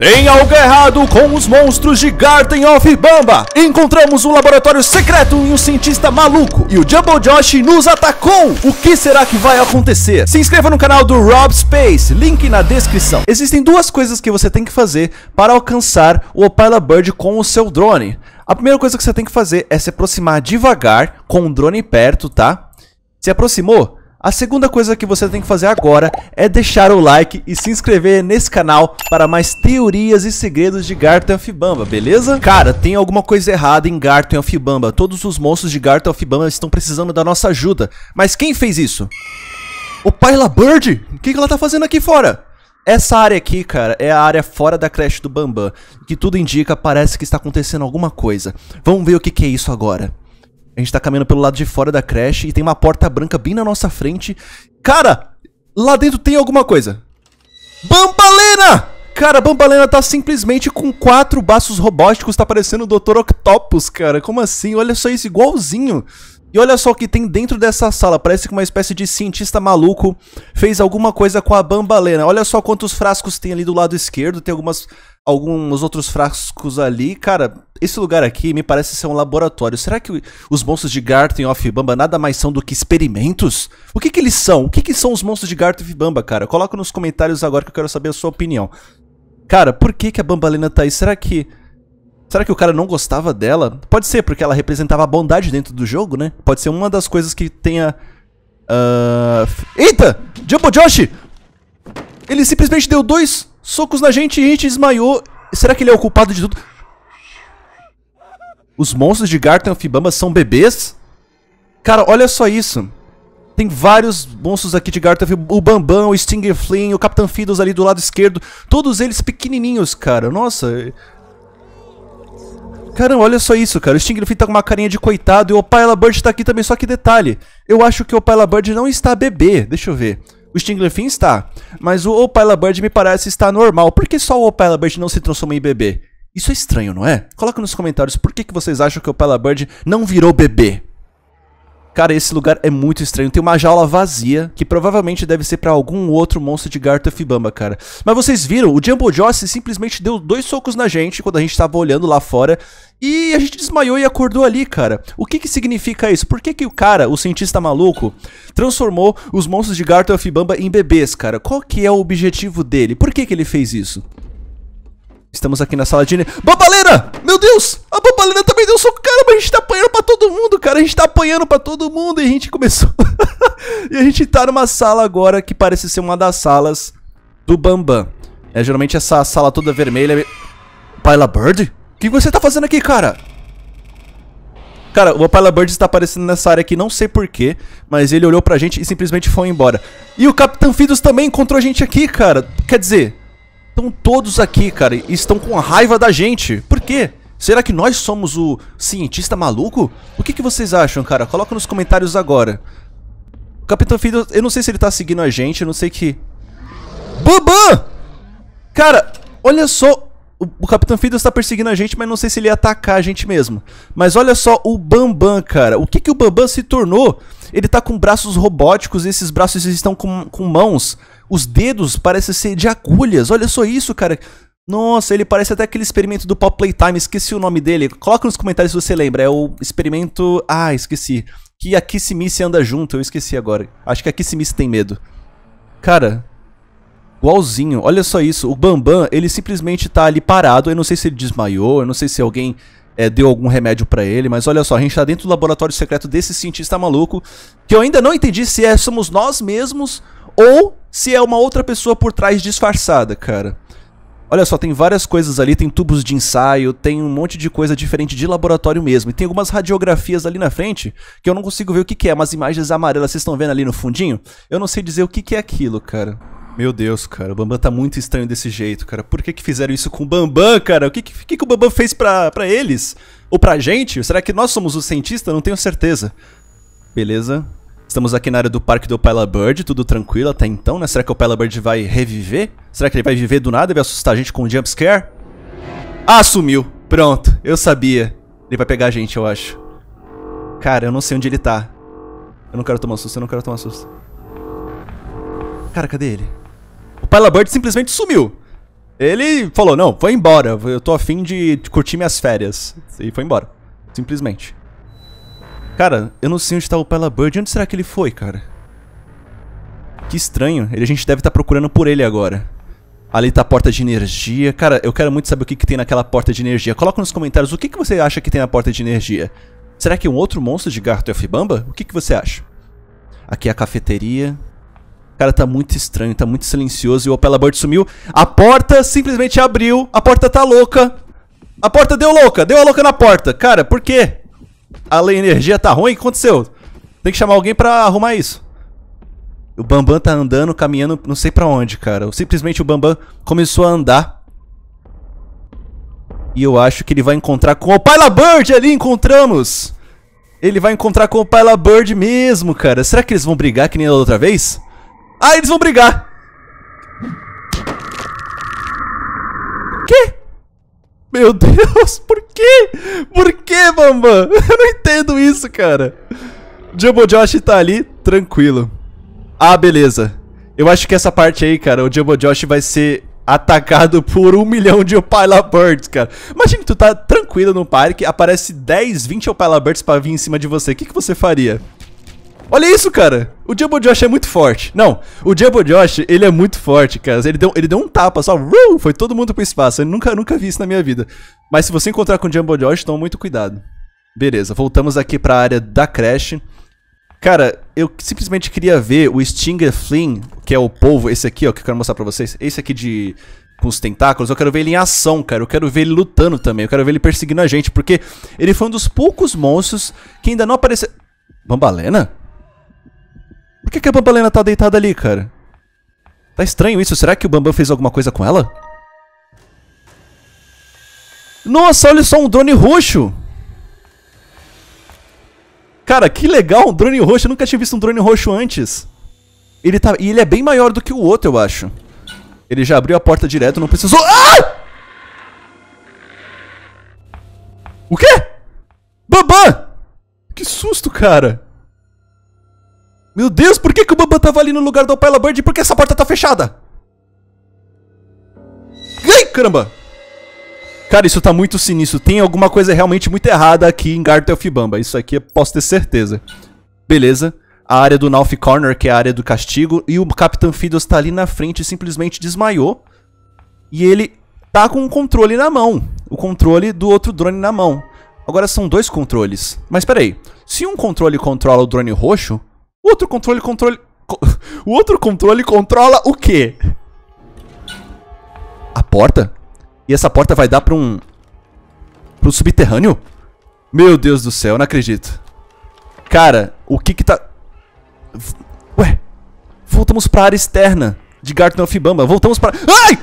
Tem algo errado com os monstros de Garden of Bamba. Encontramos um laboratório secreto e um cientista maluco. E o Jumbo Josh nos atacou. O que será que vai acontecer? Se inscreva no canal do Rob Space, link na descrição. Existem duas coisas que você tem que fazer para alcançar o Opala Bird com o seu drone. A primeira coisa que você tem que fazer é se aproximar devagar com o drone perto, tá? Se aproximou, a segunda coisa que você tem que fazer agora é deixar o like e se inscrever nesse canal para mais teorias e segredos de Garten of Bamba, beleza? Cara, tem alguma coisa errada em Garten of Bamba. Todos os monstros de Garten of Bamba estão precisando da nossa ajuda. Mas quem fez isso? O Paila Bird? O que ela tá fazendo aqui fora? Essa área aqui, cara, é a área fora da creche do Bambam, que tudo indica parece que está acontecendo alguma coisa. Vamos ver o que, que é isso agora. A gente tá caminhando pelo lado de fora da creche e tem uma porta branca bem na nossa frente. Cara, lá dentro tem alguma coisa. Bambalena! Cara, a Bambalena tá simplesmente com quatro baços robóticos, tá parecendo o Dr. Octopus, cara. Como assim? Olha só isso, igualzinho. E olha só o que tem dentro dessa sala, parece que uma espécie de cientista maluco fez alguma coisa com a bambalena. Olha só quantos frascos tem ali do lado esquerdo, tem algumas, alguns outros frascos ali. Cara, esse lugar aqui me parece ser um laboratório. Será que os monstros de Garten of Bamba nada mais são do que experimentos? O que que eles são? O que que são os monstros de Garten of Bamba, cara? Coloca nos comentários agora que eu quero saber a sua opinião. Cara, por que que a bambalena tá aí? Será que Será que o cara não gostava dela? Pode ser, porque ela representava a bondade dentro do jogo, né? Pode ser uma das coisas que tenha... Uh... Eita! Jumbo Josh! Ele simplesmente deu dois socos na gente e a gente desmaiou. Será que ele é o culpado de tudo? Os monstros de Garten são bebês? Cara, olha só isso. Tem vários monstros aqui de Garten O Bambam, o Stinger Flynn, o Capitão Fiddles ali do lado esquerdo. Todos eles pequenininhos, cara. Nossa, Caramba, olha só isso, cara. O Sting Griffin tá com uma carinha de coitado e o Opala Bird tá aqui também, só que detalhe. Eu acho que o Opala Bird não está bebê. Deixa eu ver. O Sting Griffin está, mas o Opala Bird me parece estar normal. Por que só o Opala Bird não se transforma em bebê? Isso é estranho, não é? Coloca nos comentários por que, que vocês acham que o Opala Bird não virou bebê. Cara, esse lugar é muito estranho. Tem uma jaula vazia, que provavelmente deve ser para algum outro monstro de Gartuf Bamba, cara. Mas vocês viram, o Jumbo Joss simplesmente deu dois socos na gente quando a gente tava olhando lá fora. E a gente desmaiou e acordou ali, cara. O que que significa isso? Por que que o cara, o cientista maluco, transformou os monstros de Garto e Bamba em bebês, cara? Qual que é o objetivo dele? Por que que ele fez isso? Estamos aqui na sala de... Babalena! Meu Deus! A Babalena também deu soco. Caramba, a gente tá apanhando pra todo mundo, cara. A gente tá apanhando pra todo mundo. E a gente começou... e a gente tá numa sala agora que parece ser uma das salas do Bambam. É, geralmente essa sala toda vermelha... É Paila Bird? que você tá fazendo aqui, cara? Cara, o Opala Bird está aparecendo nessa área aqui, não sei porquê, mas ele olhou pra gente e simplesmente foi embora. E o Capitão Fidos também encontrou a gente aqui, cara. Quer dizer, estão todos aqui, cara, e estão com raiva da gente. Por quê? Será que nós somos o cientista maluco? O que, que vocês acham, cara? Coloca nos comentários agora. O Capitão Fidos, eu não sei se ele tá seguindo a gente, eu não sei que... Bubã! Cara, olha só o, o Capitão Fido está perseguindo a gente, mas não sei se ele ia atacar a gente mesmo. Mas olha só o Bambam, cara. O que, que o Bambam se tornou? Ele tá com braços robóticos e esses braços estão com, com mãos. Os dedos parecem ser de agulhas. Olha só isso, cara. Nossa, ele parece até aquele experimento do Pop Playtime. Esqueci o nome dele. Coloca nos comentários se você lembra. É o experimento. Ah, esqueci. Que a Kissimice anda junto. Eu esqueci agora. Acho que a Kissimice tem medo. Cara, Igualzinho, olha só isso. O Bambam, ele simplesmente tá ali parado. Eu não sei se ele desmaiou, eu não sei se alguém é, deu algum remédio para ele, mas olha só, a gente tá dentro do laboratório secreto desse cientista maluco, que eu ainda não entendi se é, somos nós mesmos ou se é uma outra pessoa por trás disfarçada, cara. Olha só, tem várias coisas ali, tem tubos de ensaio, tem um monte de coisa diferente de laboratório mesmo. E tem algumas radiografias ali na frente que eu não consigo ver o que, que é, umas imagens amarelas, vocês estão vendo ali no fundinho? Eu não sei dizer o que, que é aquilo, cara. Meu Deus, cara, o Bambam tá muito estranho desse jeito, cara. Por que que fizeram isso com o Bambam, cara? O que que, que, que o Bambam fez pra, pra eles? Ou pra gente? Será que nós somos os cientistas? Não tenho certeza. Beleza. Estamos aqui na área do parque do Opala Bird, tudo tranquilo até então, né? Será que o Opala Bird vai reviver? Será que ele vai viver do nada e vai assustar a gente com um jumpscare? Ah, sumiu. Pronto, eu sabia. Ele vai pegar a gente, eu acho. Cara, eu não sei onde ele tá. Eu não quero tomar susto, eu não quero tomar susto. Cara, cadê ele? O Pilot Bird simplesmente sumiu. Ele falou, não, foi embora, eu tô afim de curtir minhas férias. E foi embora, simplesmente. Cara, eu não sei onde tá o Pilot Bird, onde será que ele foi, cara? Que estranho, ele, a gente deve estar tá procurando por ele agora. Ali tá a porta de energia. Cara, eu quero muito saber o que, que tem naquela porta de energia. Coloca nos comentários o que, que você acha que tem na porta de energia. Será que é um outro monstro de Garto Bamba? O que, que você acha? Aqui é a cafeteria. Cara, tá muito estranho, tá muito silencioso. E o Opela Bird sumiu. A porta simplesmente abriu. A porta tá louca. A porta deu louca. Deu a louca na porta. Cara, por quê? A energia tá ruim? O que aconteceu? Tem que chamar alguém pra arrumar isso. O Bambam tá andando, caminhando, não sei pra onde, cara. Simplesmente o Bambam começou a andar. E eu acho que ele vai encontrar com o Pilot Bird ali, encontramos! Ele vai encontrar com o Pilot Bird mesmo, cara. Será que eles vão brigar que nem da outra vez? Ah, eles vão brigar. Que? Meu Deus, por quê? Por quê, Bamba? Eu não entendo isso, cara. Jumbo Josh tá ali, tranquilo. Ah, beleza. Eu acho que essa parte aí, cara, o Jumbo Josh vai ser atacado por um milhão de Opala Birds, cara. Imagina que tu tá tranquilo no parque, aparece 10, 20 Opala Birds pra vir em cima de você. O que, que você faria? Olha isso, cara. O Jumbo Josh é muito forte. Não, o Jumbo Josh, ele é muito forte, cara. Ele deu, ele deu um tapa só. foi todo mundo pro espaço. Eu nunca, nunca vi isso na minha vida. Mas se você encontrar com o Jumbo Josh, toma muito cuidado. Beleza, voltamos aqui pra área da creche. Cara, eu simplesmente queria ver o Stinger Flynn, que é o povo, esse aqui, ó, que eu quero mostrar pra vocês. Esse aqui de... com os tentáculos, eu quero ver ele em ação, cara. Eu quero ver ele lutando também, eu quero ver ele perseguindo a gente, porque ele foi um dos poucos monstros que ainda não apareceu... Bambalena? Por que, que a Bambalena tá deitada ali, cara? Tá estranho isso. Será que o Bambam fez alguma coisa com ela? Nossa, olha só um drone roxo! Cara, que legal, um drone roxo. Eu nunca tinha visto um drone roxo antes. Ele tá... E ele é bem maior do que o outro, eu acho. Ele já abriu a porta direto, não precisou... Ah! O quê? Bambam! Que susto, cara! Meu Deus, por que, que o Bamba tava ali no lugar do Opala Bird? Por que essa porta tá fechada? Ai, caramba! Cara, isso tá muito sinistro. Tem alguma coisa realmente muito errada aqui em Gartelf Bamba. Isso aqui eu posso ter certeza. Beleza. A área do Nalf Corner, que é a área do castigo. E o Capitão Fiddles tá ali na frente e simplesmente desmaiou. E ele tá com o um controle na mão. O controle do outro drone na mão. Agora são dois controles. Mas peraí. Se um controle controla o drone roxo, o Outro controle controle... O outro controle controla o quê? A porta? E essa porta vai dar pra um... pro subterrâneo? Meu Deus do céu, eu não acredito. Cara, o que que tá... Ué, voltamos pra área externa de Garten of Bamba. Voltamos pra... Ai!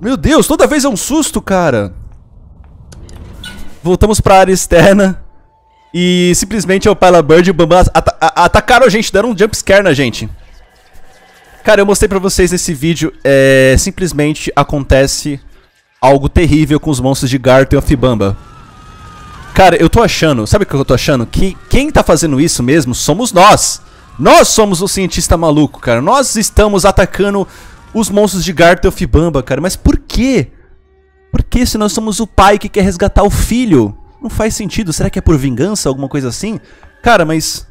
Meu Deus, toda vez é um susto, cara. Voltamos pra área externa e simplesmente é o Pala Bird e o Bambam at atacaram a gente, deram um jumpscare na gente. Cara, eu mostrei pra vocês nesse vídeo, é, simplesmente acontece algo terrível com os monstros de Garto e Ofibamba. Cara, eu tô achando, sabe o que eu tô achando? Que quem tá fazendo isso mesmo somos nós. Nós somos o cientista maluco, cara. Nós estamos atacando os monstros de Garto e Ofibamba, cara. Mas por quê? Por que se nós somos o pai que quer resgatar o filho? Não faz sentido. Será que é por vingança, alguma coisa assim? Cara, mas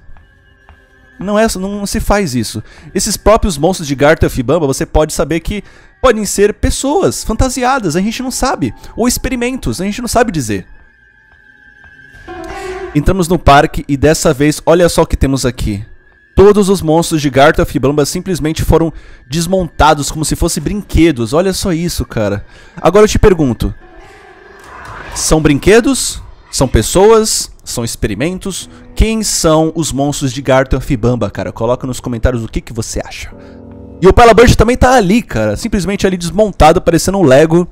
não é, não se faz isso. Esses próprios monstros de Gartaf e Bamba, você pode saber que podem ser pessoas fantasiadas, a gente não sabe, ou experimentos, a gente não sabe dizer. Entramos no parque e dessa vez, olha só o que temos aqui. Todos os monstros de Gartaf e Bamba simplesmente foram desmontados como se fossem brinquedos. Olha só isso, cara. Agora eu te pergunto. São brinquedos são pessoas? São experimentos? Quem são os monstros de Garton Fibamba, cara? Coloca nos comentários o que, que você acha. E o Palabird também tá ali, cara. Simplesmente ali desmontado, parecendo um Lego.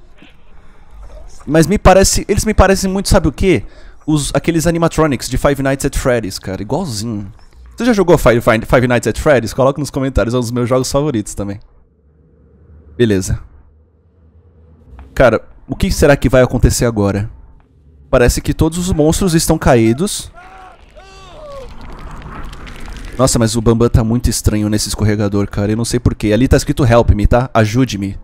Mas me parece... Eles me parecem muito, sabe o quê? Os, aqueles animatronics de Five Nights at Freddy's, cara. Igualzinho. Você já jogou Five, Five, Five Nights at Freddy's? Coloca nos comentários. É um dos meus jogos favoritos também. Beleza. Cara, o que será que vai acontecer agora? Parece que todos os monstros estão caídos. Nossa, mas o Bambam tá muito estranho nesse escorregador, cara. Eu não sei porquê. Ali tá escrito help me, tá? Ajude-me.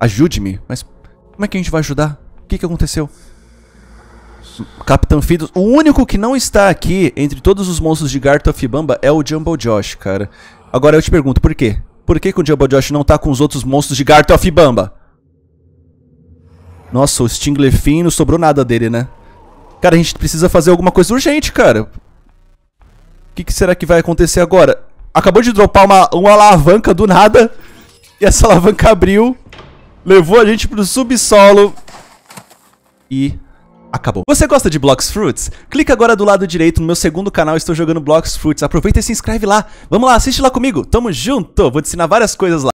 Ajude-me. Mas como é que a gente vai ajudar? O que, que aconteceu? Capitão Fidos. O único que não está aqui entre todos os monstros de Gartoff e Bamba é o Jumbo Josh, cara. Agora eu te pergunto, por quê? Por que, que o Jumbo Josh não tá com os outros monstros de Gartoff e Bamba? Nossa, o Stingler fino, sobrou nada dele, né? Cara, a gente precisa fazer alguma coisa urgente, cara. O que, que será que vai acontecer agora? Acabou de dropar uma, uma alavanca do nada. E essa alavanca abriu. Levou a gente pro subsolo. E acabou. Você gosta de Blocks Fruits? Clica agora do lado direito no meu segundo canal, estou jogando Blocks Fruits. Aproveita e se inscreve lá. Vamos lá, assiste lá comigo. Tamo junto. Vou te ensinar várias coisas lá.